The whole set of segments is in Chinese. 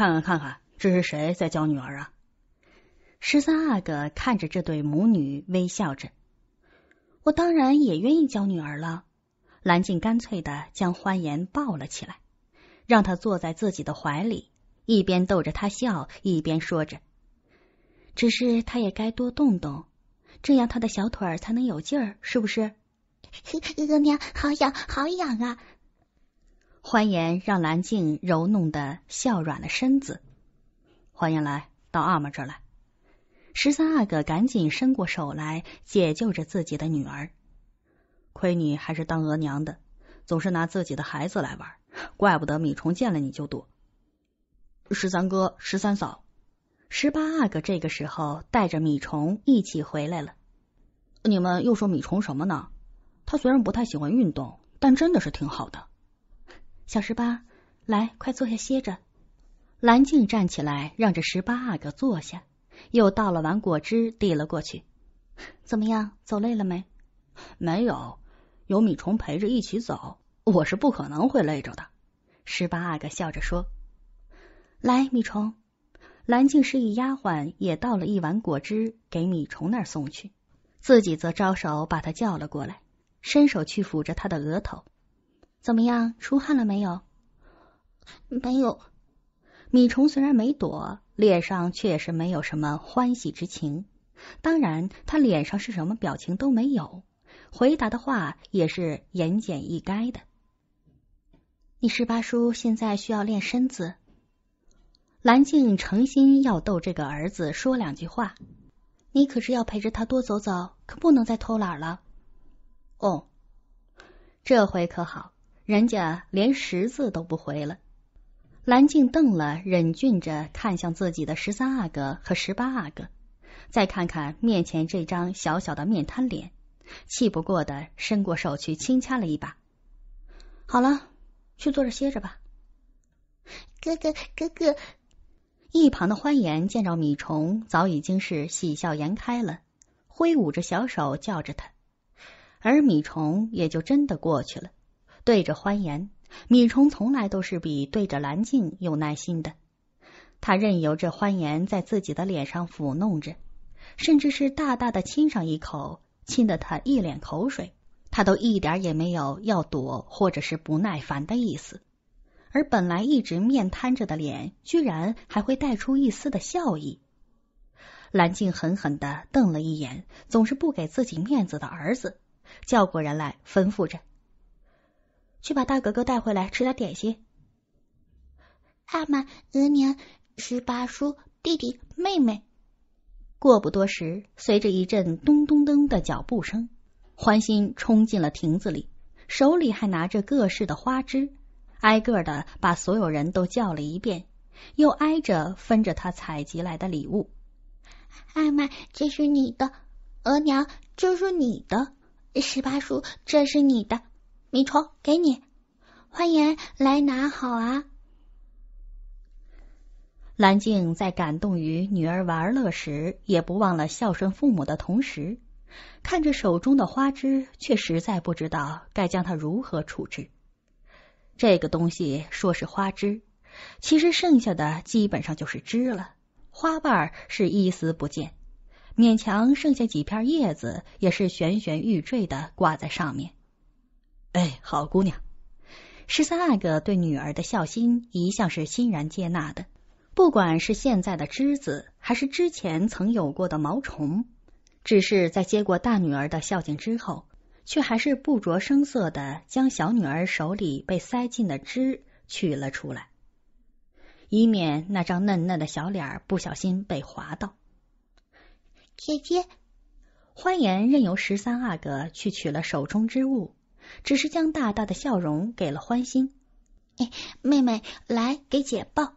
看看看看，这是谁在教女儿啊？十三阿哥看着这对母女，微笑着。我当然也愿意教女儿了。蓝静干脆的将欢颜抱了起来，让她坐在自己的怀里，一边逗着她笑，一边说着：“只是她也该多动动，这样她的小腿儿才能有劲儿，是不是？”额 哥娘，好痒，好痒啊！欢颜让蓝静揉弄的笑软了身子，欢颜来到阿玛这儿来，十三阿哥赶紧伸过手来解救着自己的女儿。亏你还是当额娘的，总是拿自己的孩子来玩，怪不得米虫见了你就躲。十三哥、十三嫂、十八阿哥这个时候带着米虫一起回来了，你们又说米虫什么呢？他虽然不太喜欢运动，但真的是挺好的。小十八，来，快坐下歇着。蓝静站起来，让这十八阿哥坐下，又倒了碗果汁递了过去。怎么样，走累了没？没有，有米虫陪着一起走，我是不可能会累着的。十八阿哥笑着说。来，米虫。蓝静示意丫鬟也倒了一碗果汁给米虫那儿送去，自己则招手把他叫了过来，伸手去抚着他的额头。怎么样？出汗了没有？没有。米虫虽然没躲，脸上却是没有什么欢喜之情。当然，他脸上是什么表情都没有，回答的话也是言简意赅的。你十八叔现在需要练身子。蓝静诚心要逗这个儿子说两句话。你可是要陪着他多走走，可不能再偷懒了。哦，这回可好。人家连识字都不回了，蓝静瞪了，忍俊着看向自己的十三阿哥和十八阿哥，再看看面前这张小小的面瘫脸，气不过的伸过手去轻掐了一把。好了，去坐着歇着吧。哥哥，哥哥！一旁的欢颜见着米虫，早已经是喜笑颜开了，挥舞着小手叫着他，而米虫也就真的过去了。对着欢颜，敏冲从来都是比对着蓝静有耐心的。他任由这欢颜在自己的脸上抚弄着，甚至是大大的亲上一口，亲得他一脸口水，他都一点也没有要躲或者是不耐烦的意思。而本来一直面瘫着的脸，居然还会带出一丝的笑意。蓝静狠狠的瞪了一眼总是不给自己面子的儿子，叫过人来吩咐着。去把大格格带回来吃点点心。阿玛、额娘、十八叔、弟弟、妹妹。过不多时，随着一阵咚咚咚的脚步声，欢欣冲进了亭子里，手里还拿着各式的花枝，挨个的把所有人都叫了一遍，又挨着分着他采集来的礼物。阿玛，这是你的；额娘，这是你的；十八叔，这是你的。米虫给你，欢迎来拿好啊？蓝静在感动于女儿玩乐时，也不忘了孝顺父母的同时，看着手中的花枝，却实在不知道该将它如何处置。这个东西说是花枝，其实剩下的基本上就是枝了，花瓣是一丝不见，勉强剩下几片叶子，也是悬悬欲坠的挂在上面。哎，好姑娘，十三阿哥对女儿的孝心一向是欣然接纳的。不管是现在的枝子，还是之前曾有过的毛虫，只是在接过大女儿的孝敬之后，却还是不着声色的将小女儿手里被塞进的枝取了出来，以免那张嫩嫩的小脸不小心被划到。姐姐欢颜任由十三阿哥去取了手中之物。只是将大大的笑容给了欢欣。哎，妹妹，来给姐抱。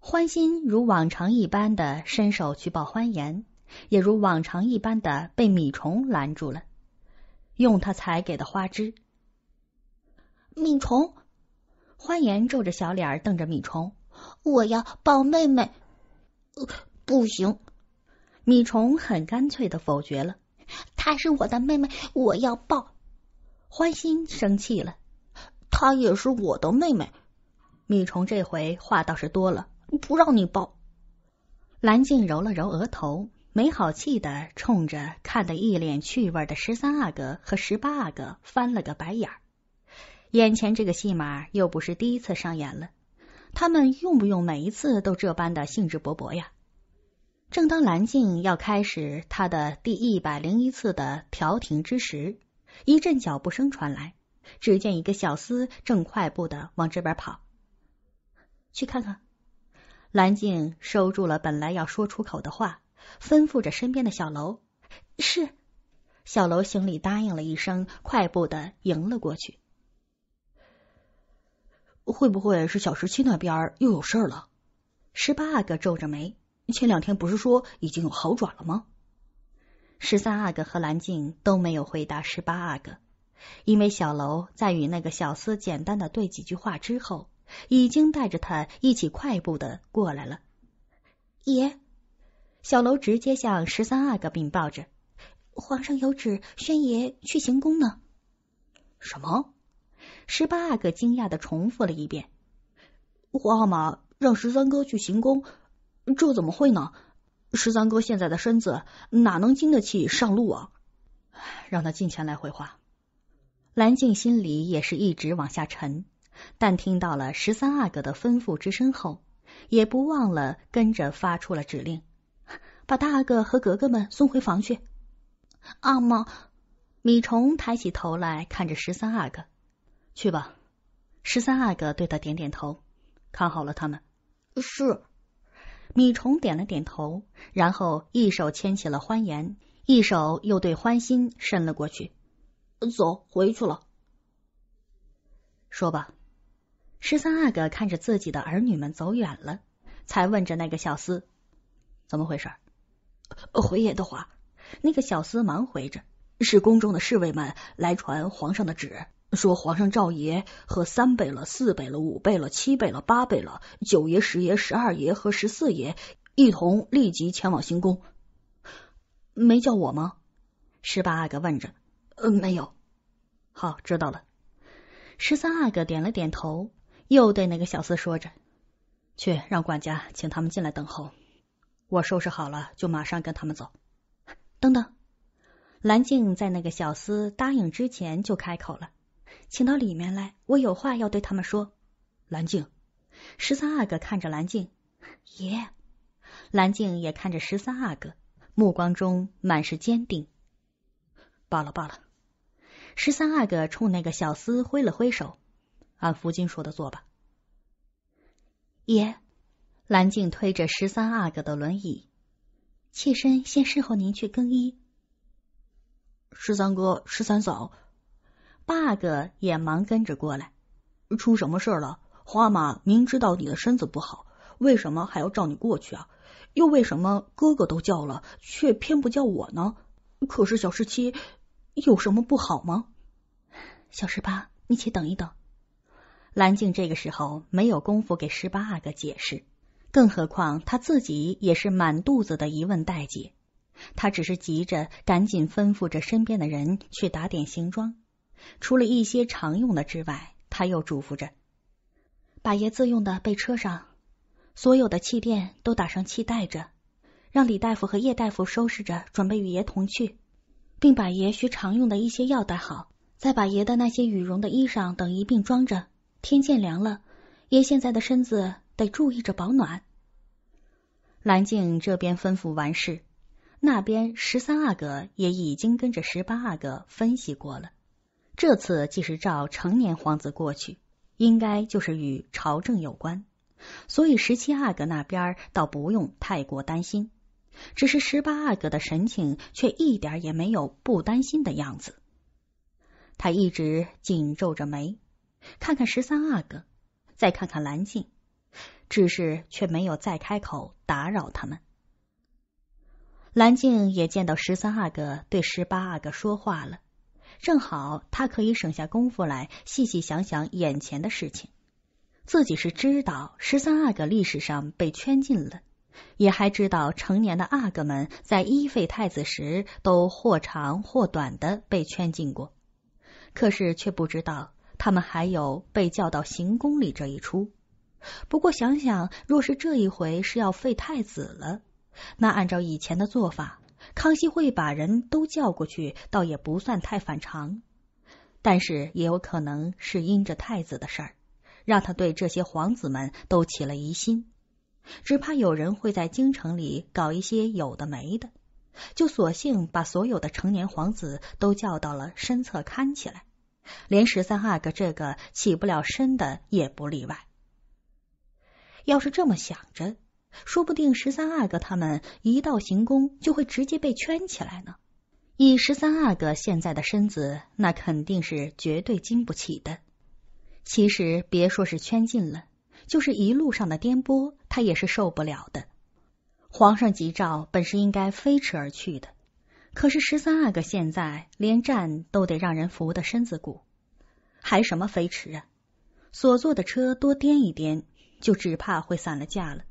欢欣如往常一般的伸手去抱欢颜，也如往常一般的被米虫拦住了，用他采给的花枝。米虫欢颜皱着小脸儿，瞪着米虫：“我要抱妹妹。”“不行。”米虫很干脆的否决了。“她是我的妹妹，我要抱。”欢欣生气了，她也是我的妹妹。米虫这回话倒是多了，不让你抱。蓝静揉了揉额头，没好气的冲着看得一脸趣味的十三阿哥和十八阿哥翻了个白眼儿。眼前这个戏码又不是第一次上演了，他们用不用每一次都这般的兴致勃勃呀？正当蓝静要开始她的第一百零一次的调停之时。一阵脚步声传来，只见一个小厮正快步的往这边跑。去看看。蓝静收住了本来要说出口的话，吩咐着身边的小楼。是。小楼行礼答应了一声，快步的迎了过去。会不会是小十七那边又有事了？十八阿哥皱着眉，前两天不是说已经有好转了吗？十三阿哥和蓝静都没有回答十八阿哥，因为小楼在与那个小厮简单的对几句话之后，已经带着他一起快步的过来了。爷，小楼直接向十三阿哥禀报着：“皇上有旨，宣爷去行宫呢。”什么？十八阿哥惊讶的重复了一遍：“皇阿玛让十三哥去行宫，这怎么会呢？”十三哥现在的身子哪能经得起上路啊？让他进前来回话。蓝静心里也是一直往下沉，但听到了十三阿哥的吩咐之声后，也不忘了跟着发出了指令，把大阿哥和格格们送回房去。阿玛，米虫抬起头来看着十三阿哥，去吧。十三阿哥对他点点头，看好了他们。是。米虫点了点头，然后一手牵起了欢颜，一手又对欢心伸了过去。走回去了。说吧，十三阿哥看着自己的儿女们走远了，才问着那个小厮：“怎么回事？”回爷的话，那个小厮忙回着：“是宫中的侍卫们来传皇上的旨。”说：“皇上，赵爷和三贝了，四贝了，五贝了，七贝了，八贝了，九爷、十爷、十二爷和十四爷一同立即前往行宫。没叫我吗？”十八阿哥问着。“呃，没有。”好，知道了。十三阿哥点了点头，又对那个小厮说着：“去，让管家请他们进来等候。我收拾好了就马上跟他们走。”等等，蓝静在那个小厮答应之前就开口了。请到里面来，我有话要对他们说。蓝静，十三阿哥看着蓝静，爷。蓝静也看着十三阿哥，目光中满是坚定。罢了罢了。十三阿哥冲那个小厮挥了挥手，按福晋说的做吧。爷，蓝静推着十三阿哥的轮椅，妾身先侍候您去更衣。十三哥，十三嫂。八哥也忙跟着过来，出什么事了？花马明知道你的身子不好，为什么还要召你过去啊？又为什么哥哥都叫了，却偏不叫我呢？可是小十七有什么不好吗？小十八，你且等一等。蓝静这个时候没有功夫给十八阿哥解释，更何况他自己也是满肚子的疑问待解，他只是急着赶紧吩咐着身边的人去打点行装。除了一些常用的之外，他又嘱咐着：“把爷自用的备车上，所有的气垫都打上气袋着，让李大夫和叶大夫收拾着，准备与爷同去，并把爷需常用的一些药带好，再把爷的那些羽绒的衣裳等一并装着。天渐凉了，爷现在的身子得注意着保暖。”蓝静这边吩咐完事，那边十三阿哥也已经跟着十八阿哥分析过了。这次既是召成年皇子过去，应该就是与朝政有关，所以十七阿哥那边倒不用太过担心。只是十八阿哥的神情却一点也没有不担心的样子，他一直紧皱着眉，看看十三阿哥，再看看蓝静，只是却没有再开口打扰他们。蓝静也见到十三阿哥对十八阿哥说话了。正好他可以省下功夫来细细想想眼前的事情。自己是知道十三阿哥历史上被圈禁了，也还知道成年的阿哥们在一废太子时都或长或短的被圈禁过，可是却不知道他们还有被叫到行宫里这一出。不过想想，若是这一回是要废太子了，那按照以前的做法。康熙会把人都叫过去，倒也不算太反常，但是也有可能是因着太子的事儿，让他对这些皇子们都起了疑心，只怕有人会在京城里搞一些有的没的，就索性把所有的成年皇子都叫到了身侧看起来，连十三阿哥这个起不了身的也不例外。要是这么想着。说不定十三阿哥他们一到行宫就会直接被圈起来呢。以十三阿哥现在的身子，那肯定是绝对经不起的。其实别说是圈禁了，就是一路上的颠簸，他也是受不了的。皇上急兆本是应该飞驰而去的，可是十三阿哥现在连站都得让人扶的身子骨，还什么飞驰啊？所坐的车多颠一颠，就只怕会散了架了。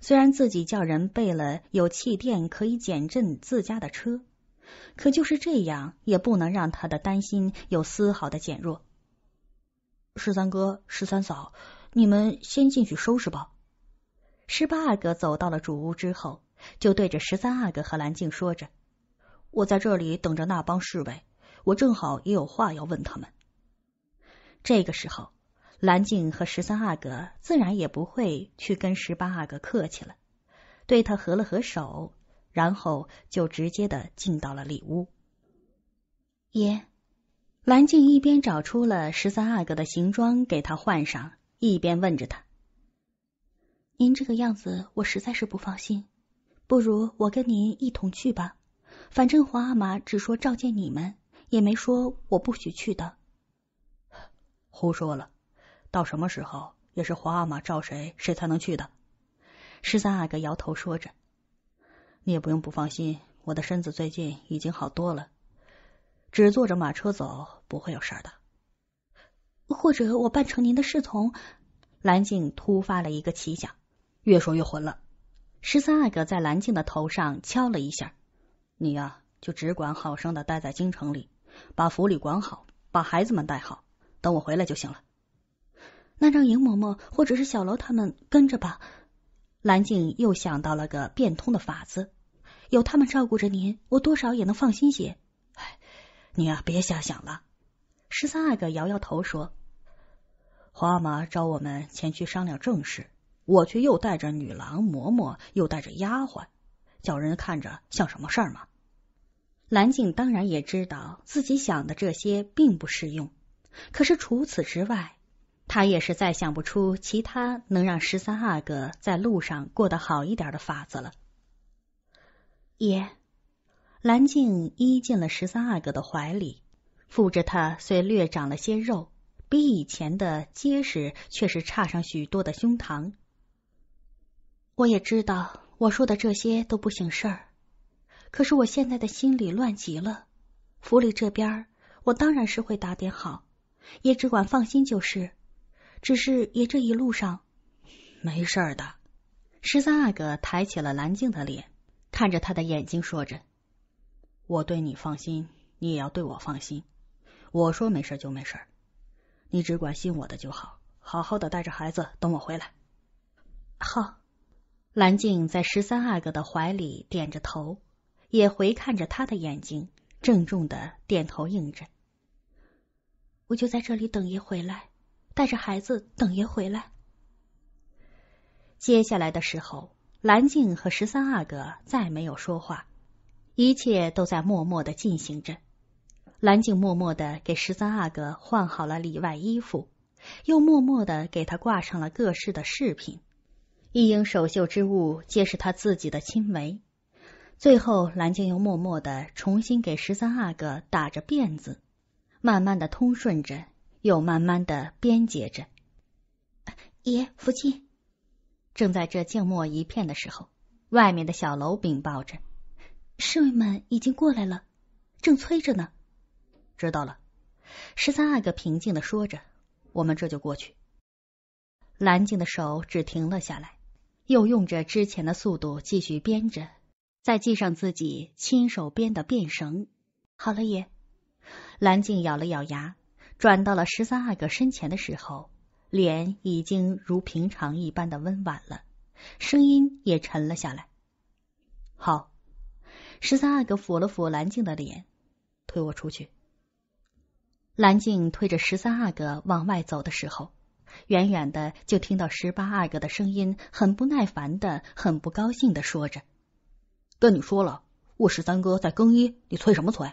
虽然自己叫人备了有气垫可以减震自家的车，可就是这样也不能让他的担心有丝毫的减弱。十三哥、十三嫂，你们先进去收拾吧。十八阿哥走到了主屋之后，就对着十三阿哥和蓝静说着：“我在这里等着那帮侍卫，我正好也有话要问他们。”这个时候。蓝静和十三阿哥自然也不会去跟十八阿哥客气了，对他合了合手，然后就直接的进到了里屋。爷，蓝静一边找出了十三阿哥的行装给他换上，一边问着他：“您这个样子，我实在是不放心，不如我跟您一同去吧？反正皇阿玛只说召见你们，也没说我不许去的。”胡说了。到什么时候也是皇阿玛召谁，谁才能去的。十三阿哥摇头说着：“你也不用不放心，我的身子最近已经好多了，只坐着马车走不会有事的。或者我扮成您的侍从。”蓝静突发了一个奇想，越说越混了。十三阿哥在蓝静的头上敲了一下：“你呀，就只管好生的待在京城里，把府里管好，把孩子们带好，等我回来就行了。”那让赢嬷嬷或者是小楼他们跟着吧。蓝静又想到了个变通的法子，有他们照顾着您，我多少也能放心些。哎，你啊，别瞎想了。十三阿哥摇摇头说：“皇阿玛召我们前去商量正事，我却又带着女郎嬷嬷，又带着丫鬟，叫人看着像什么事儿吗？”蓝静当然也知道自己想的这些并不适用，可是除此之外。他也是再想不出其他能让十三阿哥在路上过得好一点的法子了。爷，蓝静依进了十三阿哥的怀里，扶着他虽略长了些肉，比以前的结实，却是差上许多的胸膛。我也知道我说的这些都不省事儿，可是我现在的心里乱极了。府里这边，我当然是会打点好，也只管放心就是。只是爷这一路上没事儿的。十三阿哥抬起了蓝静的脸，看着他的眼睛，说着：“我对你放心，你也要对我放心。我说没事就没事，你只管信我的就好。好好的带着孩子等我回来。”好，蓝静在十三阿哥的怀里点着头，也回看着他的眼睛，郑重的点头应着：“我就在这里等爷回来。”带着孩子等爷回来。接下来的时候，蓝静和十三阿哥再没有说话，一切都在默默的进行着。蓝静默默的给十三阿哥换好了里外衣服，又默默的给他挂上了各式的饰品，一应首秀之物皆是他自己的亲梅。最后，蓝静又默默的重新给十三阿哥打着辫子，慢慢的通顺着。又慢慢的编结着，爷，福晋，正在这静默一片的时候，外面的小楼禀报着，侍卫们已经过来了，正催着呢。知道了，十三阿哥平静的说着，我们这就过去。蓝静的手只停了下来，又用着之前的速度继续编着，再系上自己亲手编的辫绳。好了，爷。蓝静咬了咬牙。转到了十三阿哥身前的时候，脸已经如平常一般的温婉了，声音也沉了下来。好，十三阿哥抚了抚蓝静的脸，推我出去。蓝静推着十三阿哥往外走的时候，远远的就听到十八阿哥的声音，很不耐烦的、很不高兴的说着：“跟你说了，我十三哥在更衣，你催什么催？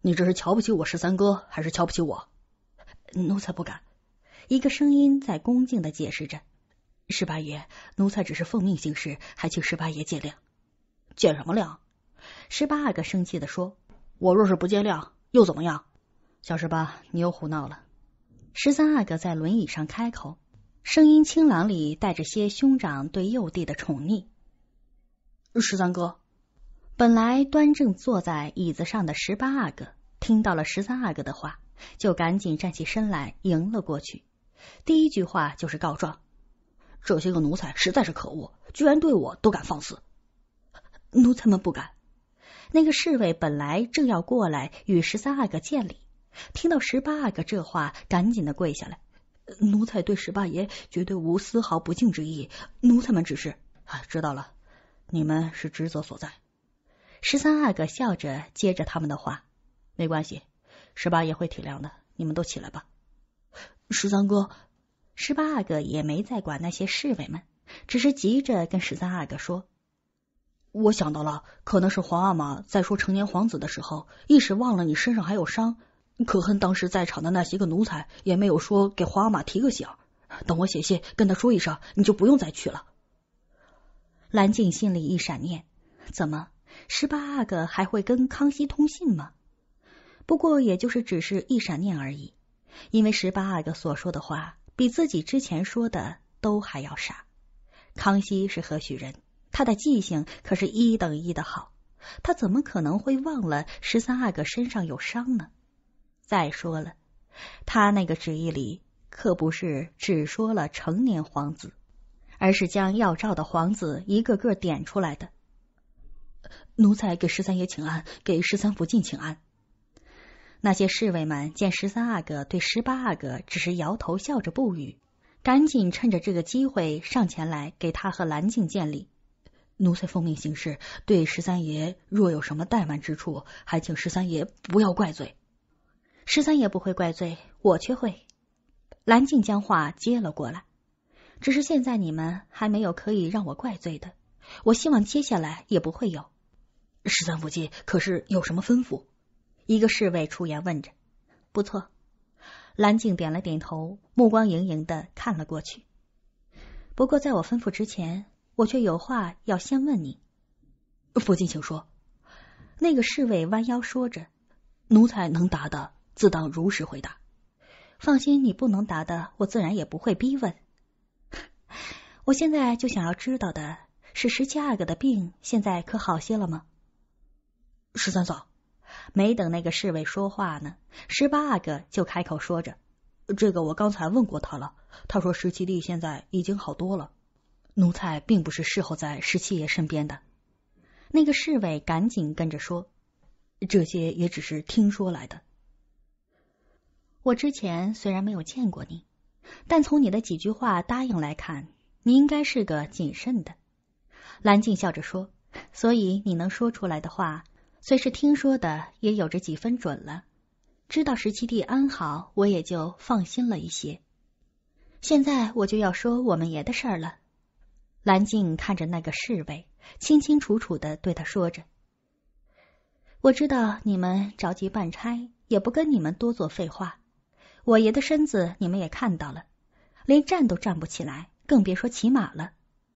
你这是瞧不起我十三哥，还是瞧不起我？”奴才不敢。一个声音在恭敬的解释着：“十八爷，奴才只是奉命行事，还请十八爷见谅。”见什么谅？十八阿哥生气的说：“我若是不见谅，又怎么样？”小十八，你又胡闹了。十三阿哥在轮椅上开口，声音清朗里带着些兄长对幼弟的宠溺。十三哥，本来端正坐在椅子上的十八阿哥，听到了十三阿哥的话。就赶紧站起身来迎了过去，第一句话就是告状：“这些个奴才实在是可恶，居然对我都敢放肆！”奴才们不敢。那个侍卫本来正要过来与十三阿哥见礼，听到十八阿哥这话，赶紧的跪下来：“奴才对十八爷绝对无丝毫不敬之意，奴才们只是啊，知道了，你们是职责所在。”十三阿哥笑着接着他们的话：“没关系。”十八爷会体谅的，你们都起来吧。十三哥，十八阿哥也没再管那些侍卫们，只是急着跟十三阿哥说：“我想到了，可能是皇阿玛在说成年皇子的时候，一时忘了你身上还有伤。可恨当时在场的那些个奴才也没有说给皇阿玛提个醒。等我写信跟他说一声，你就不用再去了。”蓝静心里一闪念：怎么，十八阿哥还会跟康熙通信吗？不过，也就是只是一闪念而已。因为十八阿哥所说的话，比自己之前说的都还要傻。康熙是何许人？他的记性可是一等一的好，他怎么可能会忘了十三阿哥身上有伤呢？再说了，他那个旨意里可不是只说了成年皇子，而是将要召的皇子一个个点出来的。奴才给十三爷请安，给十三福晋请安。那些侍卫们见十三阿哥对十八阿哥只是摇头笑着不语，赶紧趁着这个机会上前来给他和蓝静见礼。奴才奉命行事，对十三爷若有什么怠慢之处，还请十三爷不要怪罪。十三爷不会怪罪，我却会。蓝静将话接了过来，只是现在你们还没有可以让我怪罪的，我希望接下来也不会有。十三不晋可是有什么吩咐？一个侍卫出言问着：“不错。”蓝静点了点头，目光盈盈的看了过去。不过在我吩咐之前，我却有话要先问你。父亲，请说。那个侍卫弯腰说着：“奴才能答的，自当如实回答。放心，你不能答的，我自然也不会逼问。我现在就想要知道的是，十七阿哥的病现在可好些了吗？”十三嫂。没等那个侍卫说话呢，十八阿哥就开口说着：“这个我刚才问过他了，他说十七弟现在已经好多了。奴才并不是侍候在十七爷身边的。”那个侍卫赶紧跟着说：“这些也只是听说来的。”我之前虽然没有见过你，但从你的几句话答应来看，你应该是个谨慎的。”蓝静笑着说：“所以你能说出来的话。”虽是听说的，也有着几分准了。知道十七弟安好，我也就放心了一些。现在我就要说我们爷的事儿了。蓝静看着那个侍卫，清清楚楚的对他说着：“我知道你们着急办差，也不跟你们多做废话。我爷的身子你们也看到了，连站都站不起来，更别说起马了。”